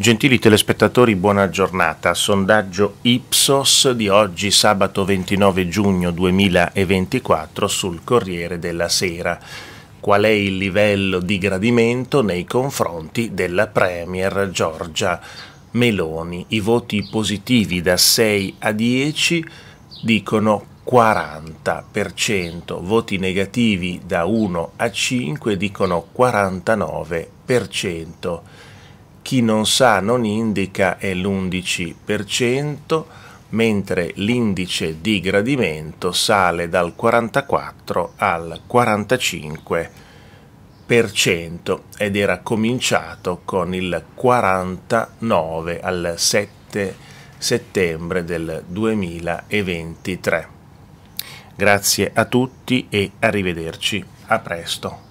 Gentili telespettatori, buona giornata. Sondaggio Ipsos di oggi, sabato 29 giugno 2024, sul Corriere della Sera. Qual è il livello di gradimento nei confronti della Premier Giorgia Meloni? I voti positivi da 6 a 10 dicono 40%, voti negativi da 1 a 5 dicono 49% chi non sa non indica è l'11%, mentre l'indice di gradimento sale dal 44 al 45% ed era cominciato con il 49 al 7 settembre del 2023. Grazie a tutti e arrivederci, a presto.